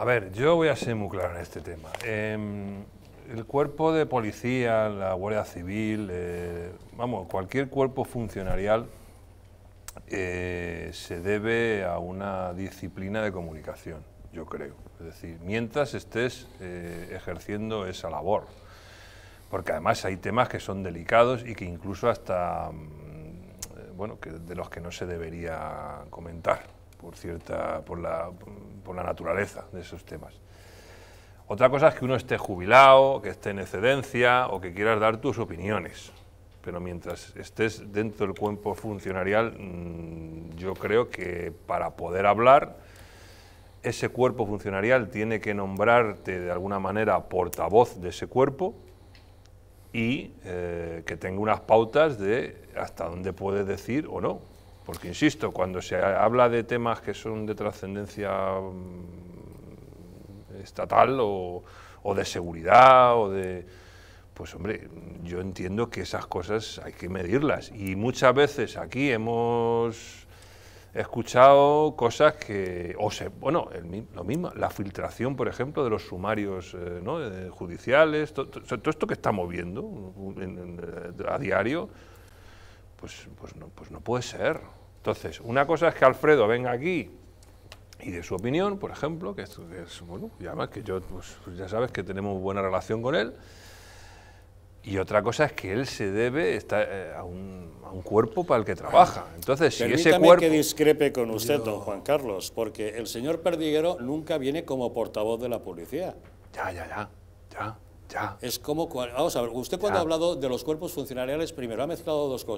A ver, yo voy a ser muy claro en este tema. Em, el cuerpo de policía, la Guardia Civil, eh, vamos, cualquier cuerpo funcionarial eh, se debe a una disciplina de comunicación, yo creo. Es decir, mientras estés eh, ejerciendo esa labor. Porque además hay temas que son delicados y que incluso hasta, mm, bueno, de los que no se debería comentar por, cierta, por, la, naturaleza de esos temas. Otra cosa es que uno esté jubilado, que esté en excedencia o que quieras dar tus opiniones. Pero mientras estés dentro del cuerpo funcionarial, mm, yo creo que para poder hablar, ese cuerpo funcionarial tiene que nombrarte de alguna manera portavoz de ese cuerpo y eh, que tenga unas pautas de hasta dónde puede decir o no. Porque, insisto, cuando se habla de temas que son de trascendencia mm, estatal o, de seguridad o de pues hombre, yo entiendo que esas cosas hay que medirlas. Y muchas veces aquí hemos escuchado cosas que, o bueno, lo mismo, la filtración, por ejemplo, de los sumarios eh, eh, judiciales, todo esto que estamos viendo eh, a diario, pues, pues, no, pues no puede ser. Entonces, una cosa es que Alfredo venga aquí y de su opinión, por ejemplo, que es, es bueno, que yo, pues, pues ya sabes que tenemos buena relación con él, y otra cosa es que él se debe estar, eh, a, un, cuerpo para el que trabaja. Entonces, si ese cuerpo... que discrepe con usted, don Juan Carlos, porque el señor Perdiguero nunca viene como portavoz de la policía. Ya, ya, ya, ya, ya. Es como... Vamos a ver, usted cuando ha hablado de los cuerpos funcionariales, primero ha mezclado dos cosas.